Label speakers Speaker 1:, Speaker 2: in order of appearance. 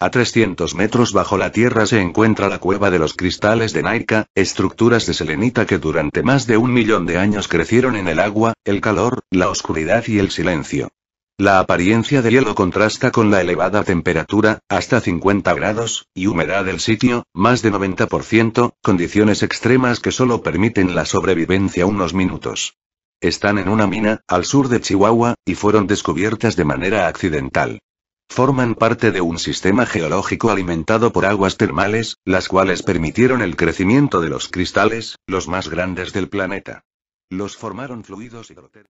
Speaker 1: A 300 metros bajo la tierra se encuentra la cueva de los cristales de Naika, estructuras de selenita que durante más de un millón de años crecieron en el agua, el calor, la oscuridad y el silencio. La apariencia del hielo contrasta con la elevada temperatura, hasta 50 grados, y humedad del sitio, más de 90%, condiciones extremas que solo permiten la sobrevivencia unos minutos. Están en una mina, al sur de Chihuahua, y fueron descubiertas de manera accidental. Forman parte de un sistema geológico alimentado por aguas termales, las cuales permitieron el crecimiento de los cristales, los más grandes del planeta. Los formaron fluidos hidrotérmicos.